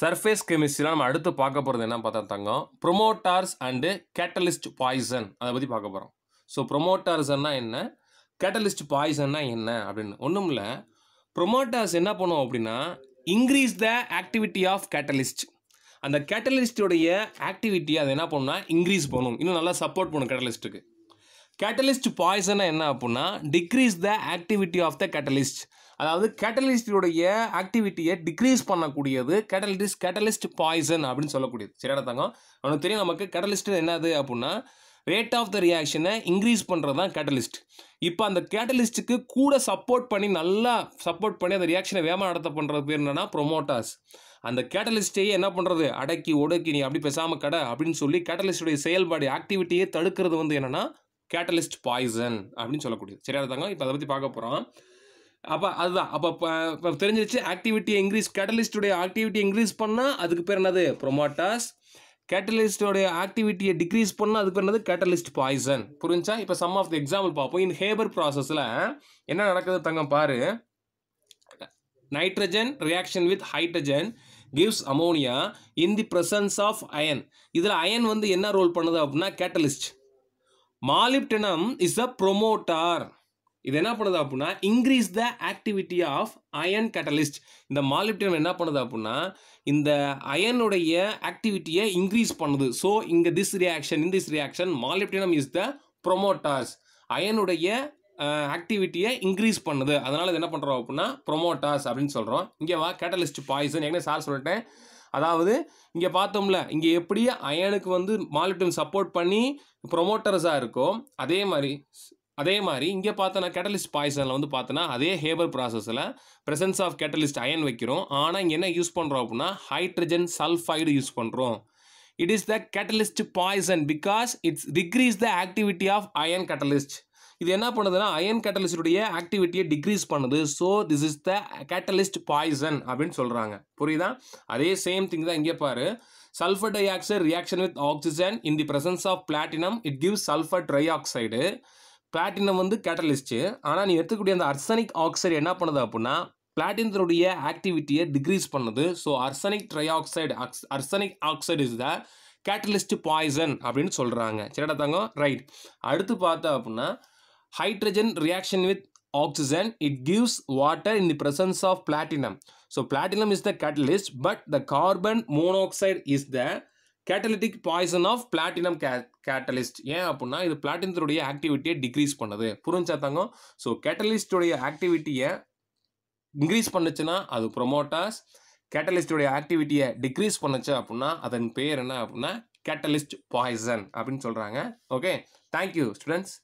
surface கெமிஸ்ட்ரியில் நம்ம அடுத்து பார்க்க போகிறது என்ன பார்த்தா தங்கம் ப்ரொமோட்டார்ஸ் அண்டு கேட்டலிஸ்ட் பாய்சன் அதை பற்றி பார்க்க போகிறோம் ஸோ ப்ரொமோட்டார்ஸ்னா என்ன கேட்டலிஸ்ட் பாய்சன்னா என்ன அப்படின்னு ஒன்றும் இல்லை ப்ரொமோட்டார்ஸ் என்ன பண்ணுவோம் அப்படின்னா increase the activity of catalyst அந்த கேட்டலிஸ்டோடைய ஆக்டிவிட்டி அதை என்ன பண்ணுன்னா இன்க்ரீஸ் பண்ணும் இன்னும் நல்லா சப்போர்ட் பண்ணும் கேட்டலிஸ்ட்டுக்கு கேட்டலிஸ்ட் பாய்சன்னா என்ன அப்படின்னா decrease the activity of the catalyst அதாவது கேட்டலிஸ்டுடைய ஆக்டிவிட்டியை டிக்ரீஸ் பண்ணக்கூடியது கேட்டலிஸ்ட் கேட்டலிஸ்ட் பாய்சன் அப்படின்னு சொல்லக்கூடியது சரியான தங்கம் அவனுக்கு தெரியும் நமக்கு கேட்டலிஸ்ட் என்னது அப்படின்னா ரேட் ஆஃப் த ரியாக்ஷனை இன்க்ரீஸ் பண்ணுறது தான் கேட்டலிஸ்ட் இப்போ அந்த கேட்டலிஸ்ட்டுக்கு கூட சப்போர்ட் பண்ணி நல்லா சப்போர்ட் பண்ணி அந்த ரியாக்ஷனை வேகமாக நடத்த பண்ணுறது பேர் என்னென்னா ப்ரொமோட்டர்ஸ் அந்த கேட்டலிஸ்ட்டையே என்ன பண்ணுறது அடக்கி ஒடுக்கி நீ அப்படி பேசாமல் கடை அப்படின்னு சொல்லி கேட்டலிஸ்டுடைய செயல்பாடு ஆக்டிவிட்டியை தடுக்கிறது வந்து என்னென்னா கேட்டலிஸ்ட் பாய்சன் அப்படின்னு சொல்லக்கூடியது சரியாக இருந்தாங்க இப்போ அதை பற்றி பார்க்க போகிறோம் அப்போ அதுதான் அப்போ இப்போ தெரிஞ்சிருச்சு ஆக்டிவிட்டி இன்க்ரீஸ் கேட்டலிஸ்டுடைய ஆக்டிவிட்டி இன்க்ரீஸ் பண்ணால் அதுக்கு பேர் என்னது ப்ரொமோட்டாஸ் கேட்டலிஸ்டோடைய ஆக்டிவிட்டியை டிக்ரீஸ் பண்ணால் அதுக்கு பேர் என்னது கேட்டலிஸ்ட் பாய்சன் புரிஞ்சா இப்போ சம் ஆஃப் த எக்ஸாம்பிள் பார்ப்போம் இந்த ஹேபர் ப்ராசஸில் என்ன நடக்குது தங்கம் பாரு nitrogen reaction with hydrogen gives ammonia in the presence of iron இதில் அயன் வந்து என்ன ரோல் பண்ணுது அப்படின்னா catalyst molybdenum is a promoter இது என்ன பண்ணுது அப்படின்னா increase the activity of iron catalyst இந்த மாலிப்டியம் என்ன பண்ணுது அப்படின்னா இந்த அயனுடைய ஆக்டிவிட்டியை இன்க்ரீஸ் பண்ணுது ஸோ இங்கே this reaction in this reaction molybdenum is the promoters அயனுடைய ஆக்டிவிட்டியை இன்க்ரீஸ் பண்ணுது அதனால் இது என்ன பண்ணுறோம் அப்படின்னா ப்ரொமோட்டார்ஸ் அப்படின்னு சொல்கிறோம் இங்கே வா கேட்டலிஸ்ட் பாய்சன் ஏற்கனவே சார் சொல்லிட்டேன் அதாவது இங்கே பார்த்தோம்ல இங்கே எப்படி அயனுக்கு வந்து மாலிப்டினம் சப்போர்ட் பண்ணி ப்ரொமோட்டர்ஸாக இருக்கோ அதே மாதிரி அதே மாதிரி இங்கே பார்த்தோன்னா கேட்டலிஸ்ட் பாய்சனில் வந்து பார்த்தோன்னா அதே ஹேபர் ப்ராசஸில் ப்ரெசன்ஸ் ஆஃப் கேட்டலிஸ்ட் அயன் வைக்கிறோம் ஆனால் இங்கே என்ன யூஸ் பண்ணுறோம் அப்படின்னா ஹைட்ரஜன் சல்ஃபைடு யூஸ் பண்ணுறோம் it is the catalyst poison because its decrease the activity of iron catalyst இது என்ன பண்ணுதுன்னா அயன் கேட்டலிஸ்டுடைய ஆக்டிவிட்டியை டிக்ரீஸ் பண்ணுது so this is the catalyst poison அப்படின்னு சொல்கிறாங்க புரியுதா அதே சேம் திங் தான் இங்கே பாரு sulphur dioxide reaction with oxygen in the presence of platinum it gives sulphur trioxide platinum வந்து கேட்டலிஸ்ட்டு ஆனால் நீ எடுத்துக்கூடிய அந்த அர்சனிக் ஆக்சைடு என்ன பண்ணுது அப்படின்னா பிளாட்டினத்துடைய ஆக்டிவிட்டியை டிக்ரீஸ் பண்ணுது so arsenic trioxide ox arsenic oxide is the catalyst poison அப்படின்னு சொல்கிறாங்க சரிடா தாங்க ரைட் அடுத்து பார்த்தா அப்படின்னா hydrogen reaction with oxygen it gives water in the presence of platinum so platinum is the catalyst but the carbon monoxide is the catalytic poison of platinum கே catalyst ஏன் அப்படின்னா இது பிளாட்டினத்துடைய ஆக்டிவிட்டியை டிக்ரீஸ் பண்ணுது புரிஞ்சா தாங்க ஸோ கேட்டலிஸ்டுடைய ஆக்டிவிட்டியை இன்க்ரீஸ் பண்ணுச்சுன்னா அது ப்ரொமோட்டர்ஸ் கேட்டலிஸ்டுடைய ஆக்டிவிட்டியை டிக்ரீஸ் பண்ணுச்சு அப்படின்னா அதன் பேர் என்ன அப்படின்னா கேட்டலிஸ்ட் பாய்சன் அப்படின்னு சொல்கிறாங்க ஓகே தேங்க்யூ ஸ்டூடெண்ட்ஸ்